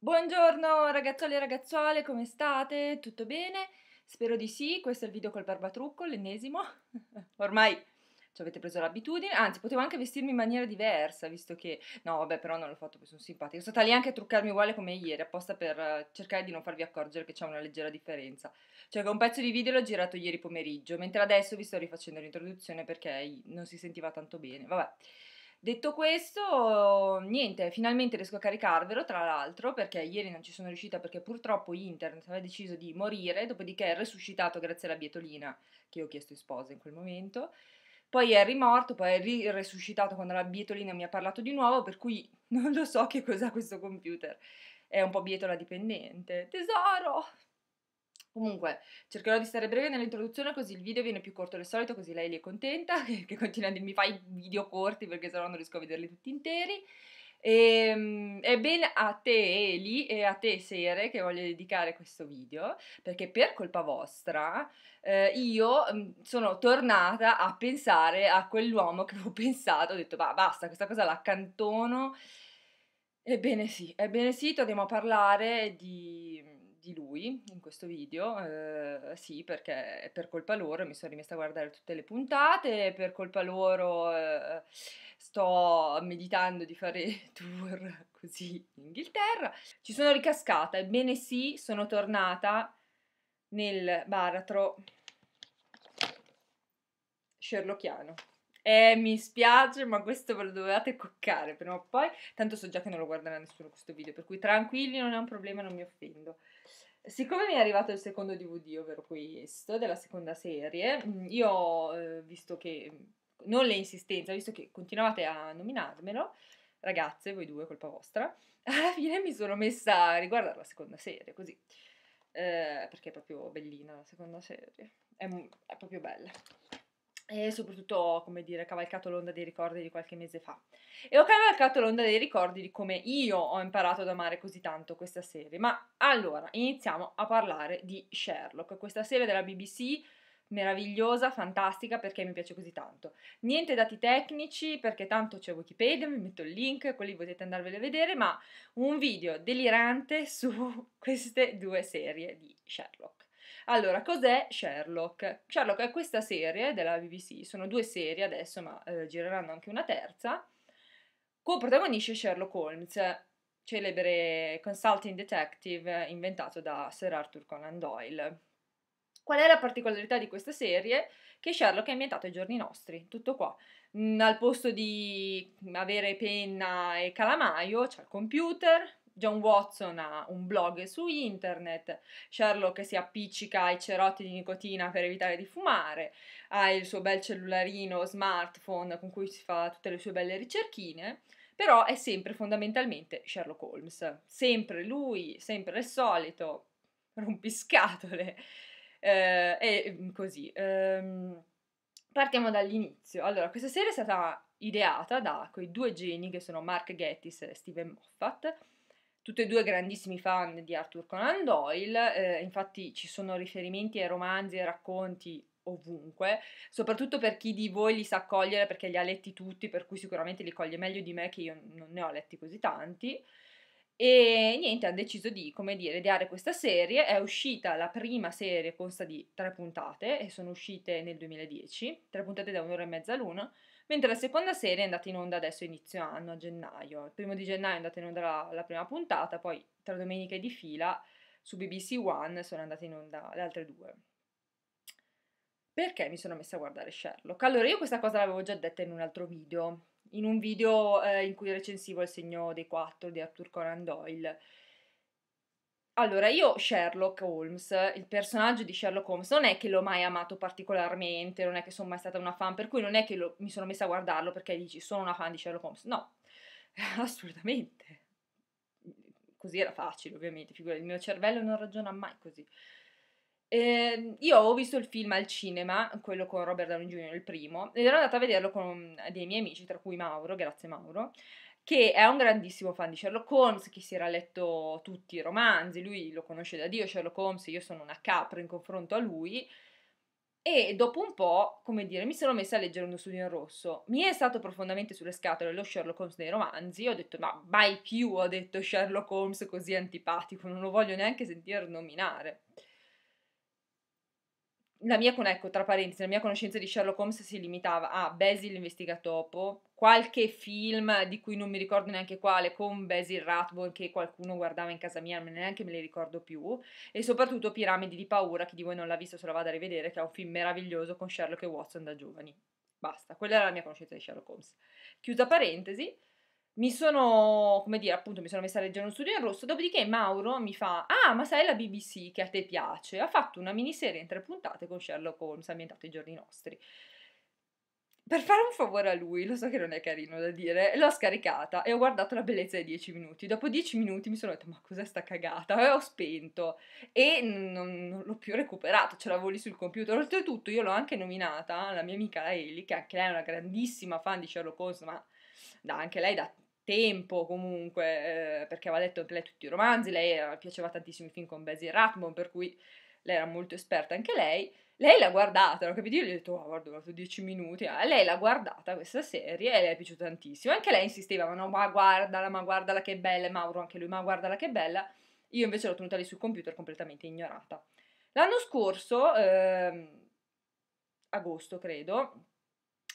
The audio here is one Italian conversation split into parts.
Buongiorno ragazzuoli e ragazzuole, come state? Tutto bene? Spero di sì, questo è il video col barbatrucco, l'ennesimo. Ormai ci avete preso l'abitudine, anzi potevo anche vestirmi in maniera diversa, visto che... No vabbè però non l'ho fatto perché sono simpatica, sono stata lì anche a truccarmi uguale come ieri, apposta per eh, cercare di non farvi accorgere che c'è una leggera differenza. Cioè che un pezzo di video l'ho girato ieri pomeriggio, mentre adesso vi sto rifacendo l'introduzione perché non si sentiva tanto bene, vabbè... Detto questo, niente, finalmente riesco a caricarvelo, tra l'altro, perché ieri non ci sono riuscita perché purtroppo internet aveva deciso di morire, dopodiché è resuscitato grazie alla bietolina che io ho chiesto in sposa in quel momento. Poi è rimorto, poi è risuscitato quando la bietolina mi ha parlato di nuovo, per cui non lo so che cos'ha questo computer. È un po' bietola dipendente. Tesoro, Comunque, cercherò di stare breve nell'introduzione così il video viene più corto del solito, così lei è contenta, che, che continua a dirmi fai video corti perché sennò non riesco a vederli tutti interi. Ebbene ehm, a te Eli e a te Sere che voglio dedicare questo video perché per colpa vostra eh, io mm, sono tornata a pensare a quell'uomo che avevo pensato, ho detto va basta questa cosa la accantono. Ebbene sì, ebbene sì, torniamo a parlare di di lui in questo video, eh, sì, perché per colpa loro mi sono rimessa a guardare tutte le puntate, per colpa loro eh, sto meditando di fare tour così in Inghilterra. Ci sono ricascata, ebbene sì, sono tornata nel baratro sherlockiano. Eh, mi spiace, ma questo ve lo dovevate coccare prima o poi. Tanto so già che non lo guarderà nessuno questo video, per cui tranquilli, non è un problema, non mi offendo siccome mi è arrivato il secondo DVD, ovvero questo, della seconda serie, mm, io ho eh, visto che, mm, non le insistenze, visto che continuavate a nominarmelo, ragazze, voi due, colpa vostra, alla fine mi sono messa a riguardare la seconda serie, così. Eh, perché è proprio bellina la seconda serie, è, è proprio bella e soprattutto ho, come dire, cavalcato l'onda dei ricordi di qualche mese fa. E ho cavalcato l'onda dei ricordi di come io ho imparato ad amare così tanto questa serie. Ma allora, iniziamo a parlare di Sherlock, questa serie della BBC meravigliosa, fantastica, perché mi piace così tanto. Niente dati tecnici, perché tanto c'è Wikipedia, vi metto il link, quelli potete andarveli a vedere, ma un video delirante su queste due serie di Sherlock. Allora, cos'è Sherlock? Sherlock è questa serie della BBC, sono due serie adesso, ma eh, gireranno anche una terza. Co-protagonista Sherlock Holmes, celebre consulting detective inventato da Sir Arthur Conan Doyle. Qual è la particolarità di questa serie? Che Sherlock è ambientato ai giorni nostri, tutto qua. Mm, al posto di avere penna e calamaio c'è il computer, John Watson ha un blog su internet, Sherlock si appiccica ai cerotti di nicotina per evitare di fumare, ha il suo bel cellularino smartphone con cui si fa tutte le sue belle ricerchine, però è sempre fondamentalmente Sherlock Holmes, sempre lui, sempre il solito, rompiscatole eh, e mm, così. Ehm, partiamo dall'inizio. Allora, questa serie è stata ideata da quei due geni che sono Mark Gettis e Steven Moffat, tutti e due grandissimi fan di Arthur Conan Doyle, eh, infatti ci sono riferimenti ai romanzi e racconti ovunque, soprattutto per chi di voi li sa cogliere perché li ha letti tutti, per cui sicuramente li coglie meglio di me che io non ne ho letti così tanti. E niente, hanno deciso di, come dire, ideare questa serie. È uscita la prima serie, consta di tre puntate, e sono uscite nel 2010, tre puntate da un'ora e mezza l'una mentre la seconda serie è andata in onda adesso inizio anno, a gennaio. Il primo di gennaio è andata in onda la, la prima puntata, poi tra domenica e di fila su BBC One sono andate in onda le altre due. Perché mi sono messa a guardare Sherlock? Allora, io questa cosa l'avevo già detta in un altro video, in un video eh, in cui recensivo il segno dei quattro di Arthur Conan Doyle allora, io Sherlock Holmes, il personaggio di Sherlock Holmes, non è che l'ho mai amato particolarmente, non è che sono mai stata una fan, per cui non è che lo, mi sono messa a guardarlo perché dici sono una fan di Sherlock Holmes. No, assolutamente. Così era facile, ovviamente, figurati, il mio cervello non ragiona mai così. Eh, io ho visto il film al cinema, quello con Robert Downey Jr., il primo, ed ero andata a vederlo con dei miei amici, tra cui Mauro, grazie Mauro che è un grandissimo fan di Sherlock Holmes, che si era letto tutti i romanzi, lui lo conosce da Dio, Sherlock Holmes, io sono una capra in confronto a lui, e dopo un po', come dire, mi sono messa a leggere uno studio in rosso. Mi è stato profondamente sulle scatole lo Sherlock Holmes nei romanzi, ho detto ma mai più ho detto Sherlock Holmes così antipatico, non lo voglio neanche sentire nominare la mia, ecco, tra parentesi, la mia conoscenza di Sherlock Holmes si limitava a Basil l'investigatopo, qualche film di cui non mi ricordo neanche quale, con Basil Rathbone che qualcuno guardava in casa mia, ma neanche me li ricordo più, e soprattutto Piramidi di paura, chi di voi non l'ha visto se la vado a rivedere, che è un film meraviglioso con Sherlock e Watson da giovani. Basta, quella era la mia conoscenza di Sherlock Holmes. Chiusa parentesi, mi sono, come dire, appunto, mi sono messa a leggere uno studio in rosso, dopodiché Mauro mi fa, ah, ma sai la BBC che a te piace? Ha fatto una miniserie in tre puntate con Sherlock Holmes, ambientato ai giorni nostri. Per fare un favore a lui, lo so che non è carino da dire, l'ho scaricata e ho guardato la bellezza di 10 minuti. Dopo 10 minuti mi sono detto, ma cos'è sta cagata? E ho spento e non, non l'ho più recuperato, ce l'avevo lì sul computer. Oltretutto io l'ho anche nominata, la mia amica Eli, che anche lei è una grandissima fan di Sherlock Holmes, ma da, anche lei da tempo comunque, eh, perché aveva letto anche lei tutti i romanzi, lei eh, piaceva tantissimo i film con Basil Rathbone, per cui lei era molto esperta anche lei. Lei l'ha guardata, l'ho capito, io gli ho detto, oh, guarda, ho durato dieci minuti. Ah, lei l'ha guardata questa serie e le è piaciuta tantissimo. Anche lei insisteva, ma no, ma guardala, ma guardala che bella, e Mauro anche lui, ma guardala che bella. Io invece l'ho tenuta lì sul computer completamente ignorata. L'anno scorso, eh, agosto credo,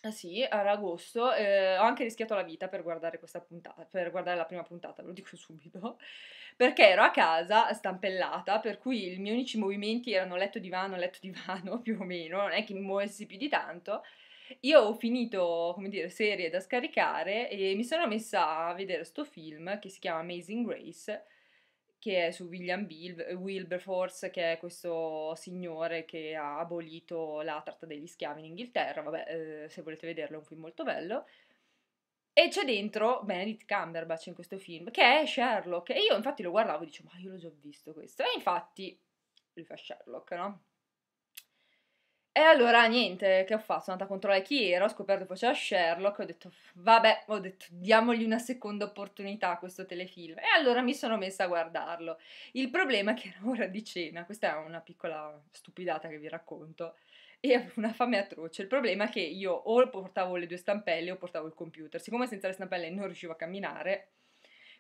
eh sì, ad agosto. Eh, ho anche rischiato la vita per guardare questa puntata, per guardare la prima puntata, ve lo dico subito. Perché ero a casa stampellata, per cui i miei unici movimenti erano letto divano, letto divano, più o meno, non è che mi muovessi più di tanto. Io ho finito, come dire, serie da scaricare e mi sono messa a vedere sto film che si chiama Amazing Grace che è su William Bil- Wilberforce, che è questo signore che ha abolito la tratta degli schiavi in Inghilterra. Vabbè, eh, se volete vederlo è un film molto bello. E c'è dentro Benedict Cumberbatch in questo film, che è Sherlock. E io infatti lo guardavo e dicevo, ma io l'ho già visto questo. E infatti lui fa Sherlock, no? E allora niente, che ho fatto? Sono andata a controllare chi era, ho scoperto che faceva Sherlock, ho detto vabbè, ho detto diamogli una seconda opportunità a questo telefilm. E allora mi sono messa a guardarlo. Il problema è che era ora di cena, questa è una piccola stupidata che vi racconto, e avevo una fame atroce. Il problema è che io o portavo le due stampelle o portavo il computer. Siccome senza le stampelle non riuscivo a camminare,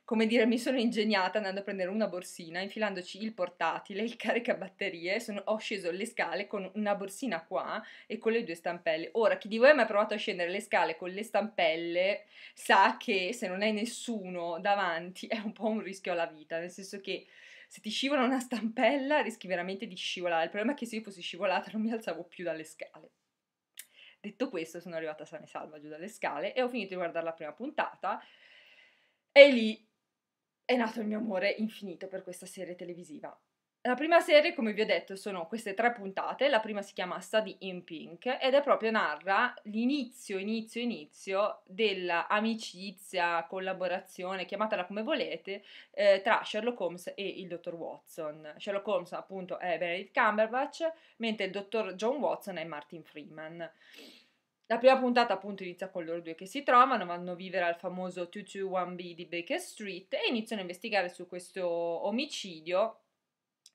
come dire, mi sono ingegnata andando a prendere una borsina, infilandoci il portatile, il caricabatterie, sono, ho sceso le scale con una borsina qua e con le due stampelle. Ora, chi di voi ha mai provato a scendere le scale con le stampelle sa che se non hai nessuno davanti è un po' un rischio alla vita, nel senso che se ti scivola una stampella rischi veramente di scivolare. Il problema è che se io fossi scivolata non mi alzavo più dalle scale. Detto questo, sono arrivata sana e salva giù dalle scale e ho finito di guardare la prima puntata. E lì è nato il mio amore infinito per questa serie televisiva. La prima serie, come vi ho detto, sono queste tre puntate. La prima si chiama Study in Pink ed è proprio narra l'inizio, inizio, inizio dell'amicizia, collaborazione, chiamatela come volete, eh, tra Sherlock Holmes e il dottor Watson. Sherlock Holmes, appunto, è Benedict Cumberbatch, mentre il dottor John Watson è Martin Freeman. La prima puntata appunto inizia con loro due che si trovano, vanno a vivere al famoso 221B di Baker Street e iniziano a investigare su questo omicidio,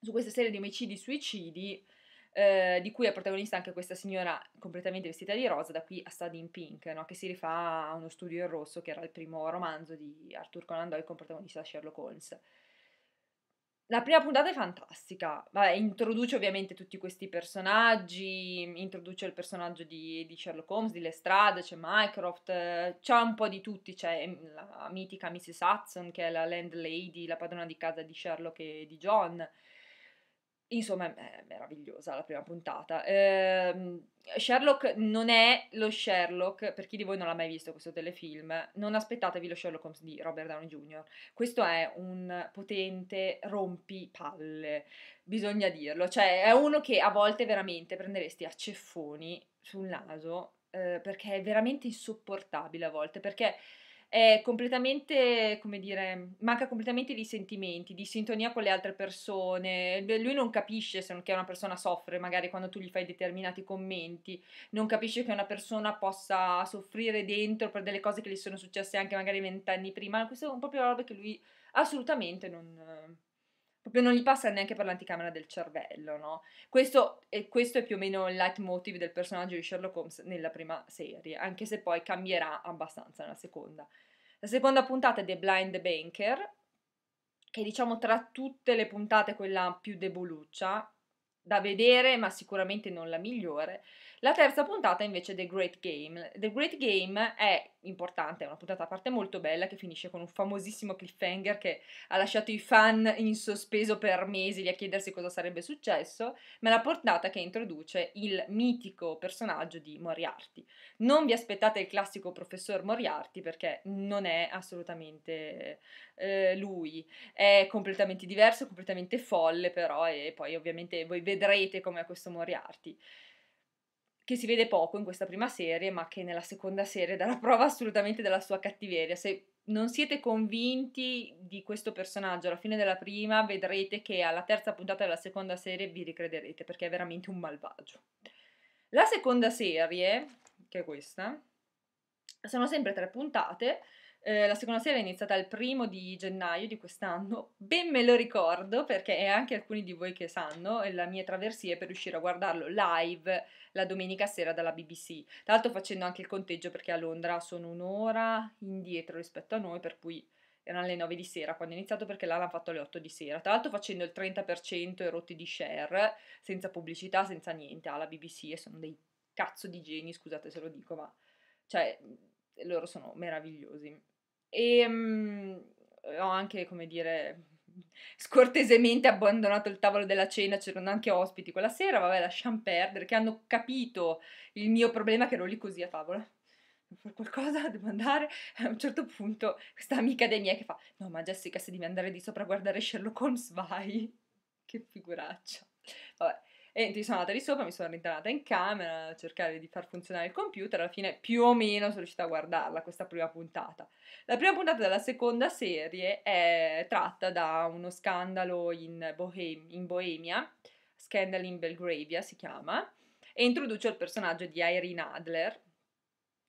su questa serie di omicidi-suicidi eh, di cui è protagonista anche questa signora completamente vestita di rosa, da qui a Study in Pink, no? che si rifà a uno studio in rosso che era il primo romanzo di Arthur Conan Doyle con protagonista Sherlock Holmes la prima puntata è fantastica, Vabbè, introduce ovviamente tutti questi personaggi, introduce il personaggio di, di Sherlock Holmes, di Lestrade, c'è Mycroft, c'è un po' di tutti, c'è ehm, la mitica Mrs. Hudson che è la landlady, la padrona di casa di Sherlock e di John, Insomma, è meravigliosa la prima puntata. Eh, Sherlock non è lo Sherlock, per chi di voi non l'ha mai visto questo telefilm, non aspettatevi lo Sherlock Holmes di Robert Downey Jr. Questo è un potente rompipalle, bisogna dirlo. Cioè, è uno che a volte veramente prenderesti a ceffoni sul naso, eh, perché è veramente insopportabile a volte, perché è completamente, come dire, manca completamente di sentimenti, di sintonia con le altre persone. Lui non capisce che una persona soffre, magari quando tu gli fai determinati commenti, non capisce che una persona possa soffrire dentro per delle cose che gli sono successe anche magari vent'anni prima. Questa è proprio una roba che lui assolutamente non proprio non gli passa neanche per l'anticamera del cervello, no? Questo è, questo è più o meno il leitmotiv del personaggio di Sherlock Holmes nella prima serie, anche se poi cambierà abbastanza nella seconda. La seconda puntata è The Blind Banker, che diciamo tra tutte le puntate quella più deboluccia, da vedere ma sicuramente non la migliore, la terza puntata invece è The Great Game. The Great Game è importante, è una puntata a parte molto bella che finisce con un famosissimo cliffhanger che ha lasciato i fan in sospeso per mesi a chiedersi cosa sarebbe successo, ma è la puntata che introduce il mitico personaggio di Moriarty. Non vi aspettate il classico professor Moriarty perché non è assolutamente eh, lui, è completamente diverso, completamente folle però e poi ovviamente voi vedrete com'è questo Moriarty che si vede poco in questa prima serie, ma che nella seconda serie darà prova assolutamente della sua cattiveria. Se non siete convinti di questo personaggio alla fine della prima, vedrete che alla terza puntata della seconda serie vi ricrederete, perché è veramente un malvagio. La seconda serie, che è questa, sono sempre tre puntate, eh, la seconda serie è iniziata il primo di gennaio di quest'anno, ben me lo ricordo perché è anche alcuni di voi che sanno la mia traversia per riuscire a guardarlo live la domenica sera dalla BBC. Tra l'altro facendo anche il conteggio perché a Londra sono un'ora indietro rispetto a noi, per cui erano le 9 di sera quando è iniziato perché là l'hanno fatto alle 8 di sera. Tra l'altro facendo il 30% e rotti di share, senza pubblicità, senza niente, alla BBC e sono dei cazzo di geni, scusate se lo dico, ma cioè loro sono meravigliosi. E mm, ho anche, come dire, scortesemente abbandonato il tavolo della cena, c'erano anche ospiti quella sera, vabbè lasciamo perdere, che hanno capito il mio problema che ero lì così a tavola per qualcosa devo andare a un certo punto questa amica dei miei che fa no ma Jessica se devi andare di sopra a guardare Sherlock Holmes vai che figuraccia vabbè e ti sono andata lì sopra, mi sono rintanata in camera a cercare di far funzionare il computer. Alla fine, più o meno, sono riuscita a guardarla questa prima puntata. La prima puntata della seconda serie è tratta da uno scandalo in, Bohem- in Bohemia, Scandal in Belgravia si chiama, e introduce il personaggio di Irene Adler,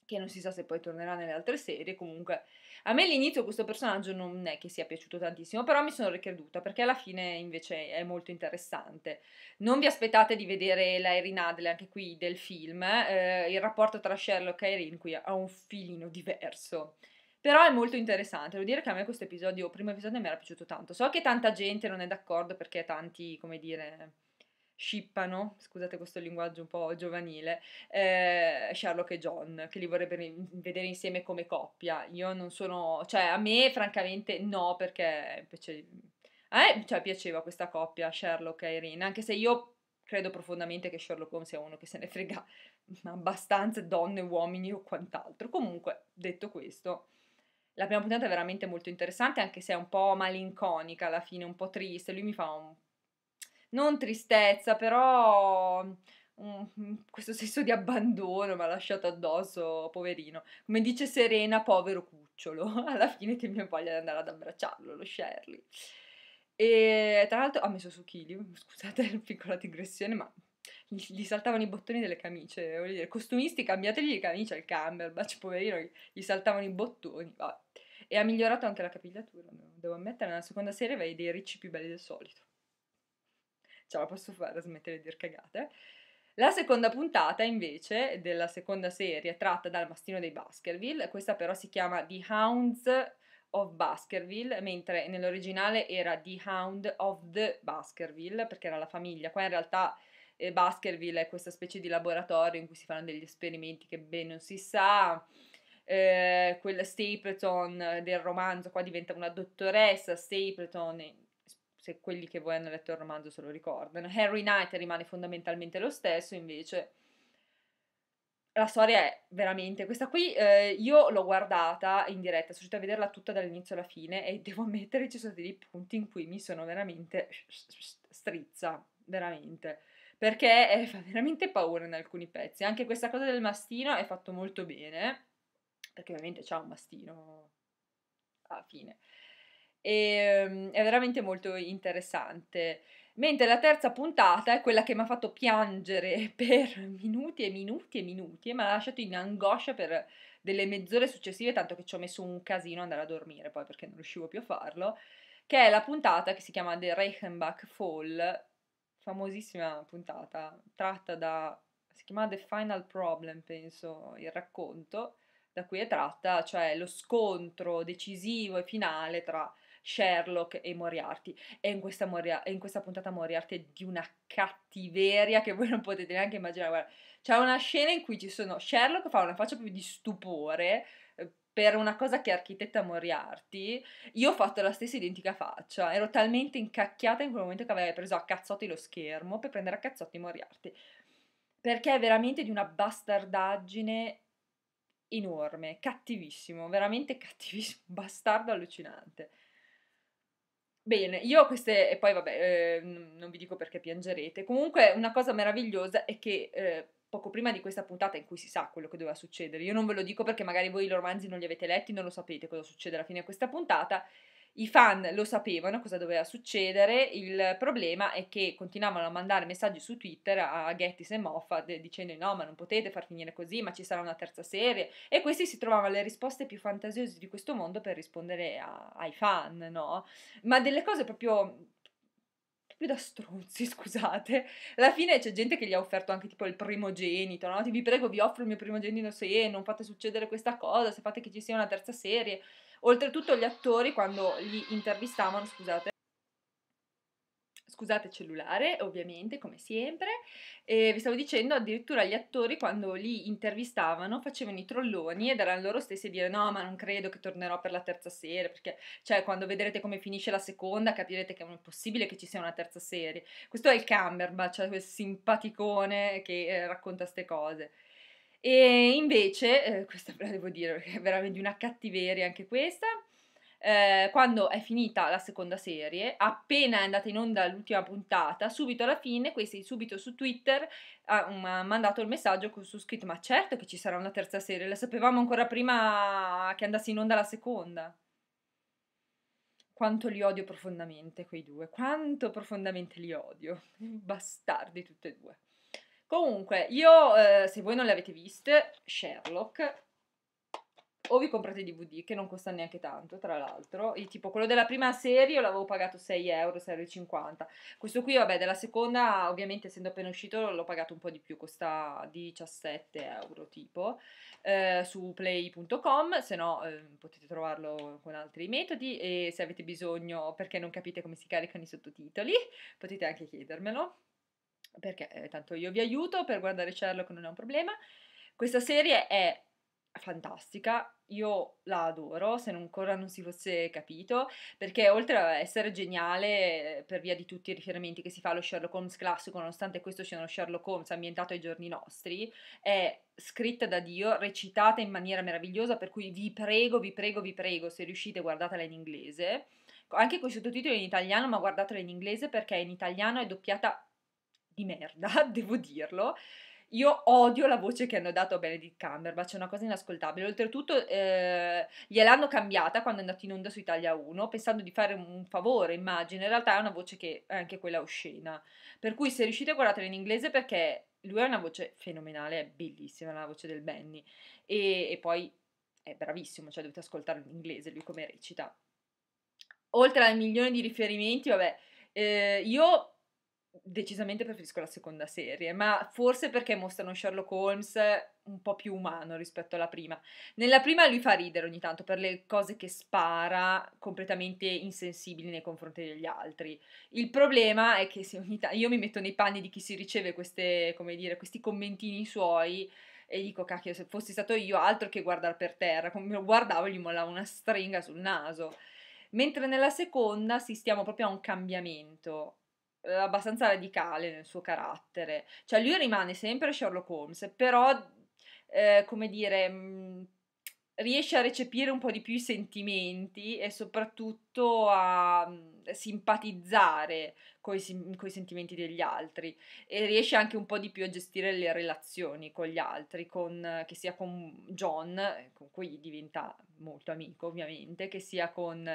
che non si sa se poi tornerà nelle altre serie, comunque a me all'inizio questo personaggio non è che sia piaciuto tantissimo, però mi sono ricreduta perché alla fine invece è molto interessante. Non vi aspettate di vedere la Erin Adler anche qui del film, eh, il rapporto tra Sherlock e Erin qui ha un filino diverso. Però è molto interessante, devo dire che a me questo episodio, primo episodio mi era piaciuto tanto. So che tanta gente non è d'accordo perché tanti, come dire scippano, scusate questo linguaggio un po' giovanile, eh, Sherlock e John, che li vorrebbero vedere insieme come coppia. Io non sono, cioè a me francamente no, perché invece, a me cioè, piaceva questa coppia Sherlock e Irene, anche se io credo profondamente che Sherlock Holmes sia uno che se ne frega abbastanza donne, uomini o quant'altro. Comunque, detto questo, la prima puntata è veramente molto interessante, anche se è un po' malinconica alla fine, un po' triste, lui mi fa un non tristezza, però um, questo senso di abbandono mi ha lasciato addosso, poverino. Come dice Serena, povero cucciolo, alla fine che mi ha voglia di andare ad abbracciarlo, lo Shirley. E tra l'altro ha messo su chili, scusate la piccola digressione, ma gli, saltavano i bottoni delle camicie, voglio dire, costumisti cambiategli le camicie al Cumberbatch, poverino, gli saltavano i bottoni, vabbè. E ha migliorato anche la capigliatura, devo ammettere, nella seconda serie vedi dei ricci più belli del solito ce la posso fare a smettere di dire cagate. La seconda puntata, invece, della seconda serie, tratta dal mastino dei Baskerville, questa però si chiama The Hounds of Baskerville, mentre nell'originale era The Hound of the Baskerville, perché era la famiglia. Qua in realtà eh, Baskerville è questa specie di laboratorio in cui si fanno degli esperimenti che ben non si sa. Eh, quella Stapleton del romanzo qua diventa una dottoressa Stapleton se quelli che voi hanno letto il romanzo se lo ricordano. Harry Knight rimane fondamentalmente lo stesso, invece la storia è veramente questa qui eh, io l'ho guardata in diretta sono riuscita a vederla tutta dall'inizio alla fine e devo ammettere che ci sono dei punti in cui mi sono veramente strizza veramente perché eh, fa veramente paura in alcuni pezzi anche questa cosa del mastino è fatto molto bene perché ovviamente c'ha un mastino alla fine e um, è veramente molto interessante. Mentre la terza puntata è quella che mi ha fatto piangere per minuti e minuti e minuti e mi ha lasciato in angoscia per delle mezz'ore successive, tanto che ci ho messo un casino ad andare a dormire poi perché non riuscivo più a farlo, che è la puntata che si chiama The Reichenbach Fall, famosissima puntata, tratta da, si chiama The Final Problem, penso, il racconto, da cui è tratta, cioè lo scontro decisivo e finale tra Sherlock e Moriarty. E in questa, Moria- in questa puntata Moriarty è di una cattiveria che voi non potete neanche immaginare. Guarda, c'è una scena in cui ci sono Sherlock fa una faccia proprio di stupore eh, per una cosa che è architetta Moriarty, io ho fatto la stessa identica faccia. Ero talmente incacchiata in quel momento che avevo preso a cazzotti lo schermo per prendere a cazzotti Moriarty. Perché è veramente di una bastardaggine enorme, cattivissimo, veramente cattivissimo, bastardo allucinante. Bene, io queste, e poi vabbè, eh, non vi dico perché piangerete. Comunque, una cosa meravigliosa è che eh, poco prima di questa puntata, in cui si sa quello che doveva succedere, io non ve lo dico perché magari voi i romanzi non li avete letti, non lo sapete cosa succede alla fine di questa puntata. I fan lo sapevano cosa doveva succedere, il problema è che continuavano a mandare messaggi su Twitter a Gettys e Moffat dicendo no ma non potete far finire così, ma ci sarà una terza serie e questi si trovavano le risposte più fantasiose di questo mondo per rispondere a, ai fan, no? Ma delle cose proprio proprio da stronzi, scusate. Alla fine c'è gente che gli ha offerto anche tipo il primogenito, no? Ti vi prego, vi offro il mio primogenito se non fate succedere questa cosa, se fate che ci sia una terza serie. Oltretutto gli attori quando li intervistavano, scusate, scusate cellulare, ovviamente, come sempre. E vi stavo dicendo, addirittura gli attori quando li intervistavano facevano i trolloni ed erano loro stessi a dire no, ma non credo che tornerò per la terza serie, perché cioè quando vedrete come finisce la seconda capirete che è impossibile che ci sia una terza serie. Questo è il Camberbatch, cioè quel simpaticone che eh, racconta queste cose. E invece, eh, questa ve la devo dire perché è veramente una cattiveria anche questa, eh, quando è finita la seconda serie, appena è andata in onda l'ultima puntata, subito alla fine, questi subito su Twitter ha, ah, um, ha mandato il messaggio con su scritto ma certo che ci sarà una terza serie, la sapevamo ancora prima che andasse in onda la seconda. Quanto li odio profondamente quei due, quanto profondamente li odio, bastardi tutti e due. Comunque, io, eh, se voi non le avete viste, Sherlock, o vi comprate i DVD, che non costa neanche tanto, tra l'altro. E, tipo quello della prima serie io l'avevo pagato 6 euro, 6,50 euro. Questo qui, vabbè, della seconda, ovviamente, essendo appena uscito, l'ho pagato un po' di più, costa 17 euro, tipo, eh, su play.com, se no eh, potete trovarlo con altri metodi e se avete bisogno, perché non capite come si caricano i sottotitoli, potete anche chiedermelo perché eh, tanto io vi aiuto per guardare Sherlock non è un problema. Questa serie è fantastica, io la adoro, se ancora non si fosse capito, perché oltre a essere geniale eh, per via di tutti i riferimenti che si fa allo Sherlock Holmes classico, nonostante questo sia uno Sherlock Holmes ambientato ai giorni nostri, è scritta da Dio, recitata in maniera meravigliosa, per cui vi prego, vi prego, vi prego, se riuscite guardatela in inglese, anche con i sottotitoli in italiano, ma guardatela in inglese perché in italiano è doppiata di merda, devo dirlo. Io odio la voce che hanno dato a Benedict Cumberbatch, c'è una cosa inascoltabile. Oltretutto eh, gliel'hanno cambiata quando è andato in onda su Italia 1, pensando di fare un favore, immagino. In realtà è una voce che è anche quella oscena. Per cui se riuscite a guardatela in inglese perché lui ha una voce fenomenale, è bellissima la voce del Benny. E, e poi è bravissimo, cioè dovete ascoltare in inglese lui come recita. Oltre al milione di riferimenti, vabbè, eh, io decisamente preferisco la seconda serie, ma forse perché mostrano Sherlock Holmes un po' più umano rispetto alla prima. Nella prima lui fa ridere ogni tanto per le cose che spara, completamente insensibili nei confronti degli altri. Il problema è che se ogni tanto io mi metto nei panni di chi si riceve queste, come dire, questi commentini suoi e dico cacchio, se fossi stato io altro che guardare per terra, come lo guardavo gli mollavo una stringa sul naso. Mentre nella seconda assistiamo proprio a un cambiamento eh, abbastanza radicale nel suo carattere. Cioè lui rimane sempre Sherlock Holmes, però, eh, come dire, mm, riesce a recepire un po' di più i sentimenti e soprattutto a mm, simpatizzare con i sentimenti degli altri e riesce anche un po' di più a gestire le relazioni con gli altri, con, che sia con John, eh, con cui diventa molto amico ovviamente, che sia con,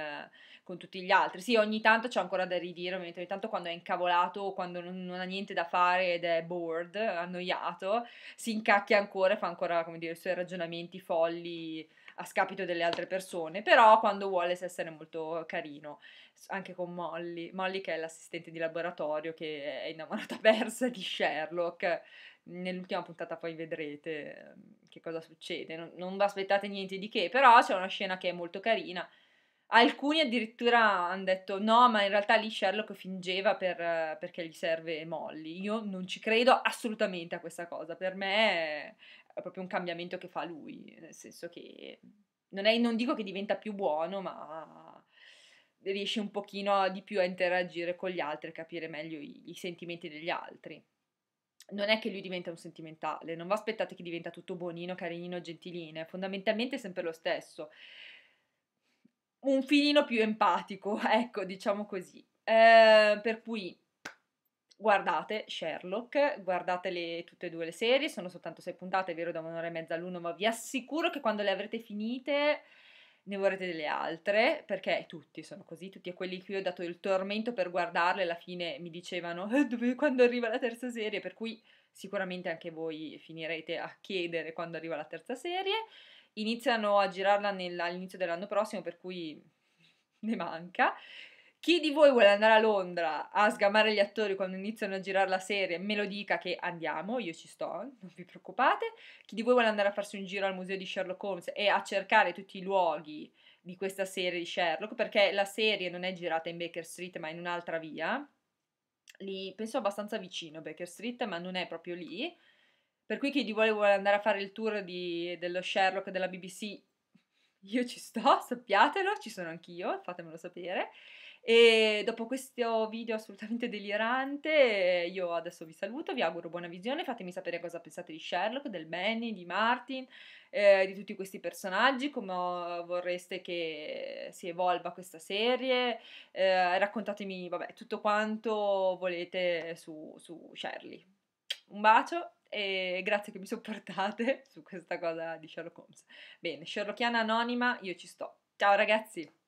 con tutti gli altri. Sì, ogni tanto c'è ancora da ridire, ovviamente ogni tanto quando è incavolato o quando non, non, ha niente da fare ed è bored, annoiato, si incacchia ancora e fa ancora, come dire, i suoi ragionamenti folli a scapito delle altre persone, però quando vuole sa essere molto carino, anche con Molly, Molly che è l'assistente di laboratorio che è innamorata persa di Sherlock, nell'ultima puntata poi vedrete ehm, che cosa succede, non, non vi aspettate niente di che, però c'è una scena che è molto carina. Alcuni addirittura hanno detto no, ma in realtà lì Sherlock fingeva per, perché gli serve Molly. Io non ci credo assolutamente a questa cosa, per me è proprio un cambiamento che fa lui, nel senso che non, è, non dico che diventa più buono, ma riesce un pochino di più a interagire con gli altri, a capire meglio i, i sentimenti degli altri non è che lui diventa un sentimentale, non vi aspettate che diventa tutto buonino, carinino, gentilino, fondamentalmente è sempre lo stesso. Un filino più empatico, ecco, diciamo così. Eh, per cui guardate Sherlock, guardate le, tutte e due le serie, sono soltanto sei puntate, è vero, da un'ora e mezza all'uno, ma vi assicuro che quando le avrete finite ne vorrete delle altre, perché tutti sono così, tutti quelli che io ho dato il tormento per guardarle alla fine mi dicevano eh, quando arriva la terza serie, per cui sicuramente anche voi finirete a chiedere quando arriva la terza serie. Iniziano a girarla nella, all'inizio dell'anno prossimo, per cui ne manca. Chi di voi vuole andare a Londra a sgamare gli attori quando iniziano a girare la serie, me lo dica che andiamo, io ci sto, non vi preoccupate. Chi di voi vuole andare a farsi un giro al museo di Sherlock Holmes e a cercare tutti i luoghi di questa serie di Sherlock, perché la serie non è girata in Baker Street ma in un'altra via, lì penso abbastanza vicino Baker Street ma non è proprio lì, per cui chi di voi vuole andare a fare il tour di, dello Sherlock della BBC, io ci sto, sappiatelo, ci sono anch'io, fatemelo sapere. E dopo questo video assolutamente delirante, io adesso vi saluto, vi auguro buona visione, fatemi sapere cosa pensate di Sherlock, del Benny, di Martin, eh, di tutti questi personaggi, come vorreste che si evolva questa serie, eh, raccontatemi vabbè, tutto quanto volete su, su Shirley. Un bacio e grazie che mi sopportate su questa cosa di Sherlock Holmes. Bene, Sherlockiana Anonima, io ci sto. Ciao ragazzi!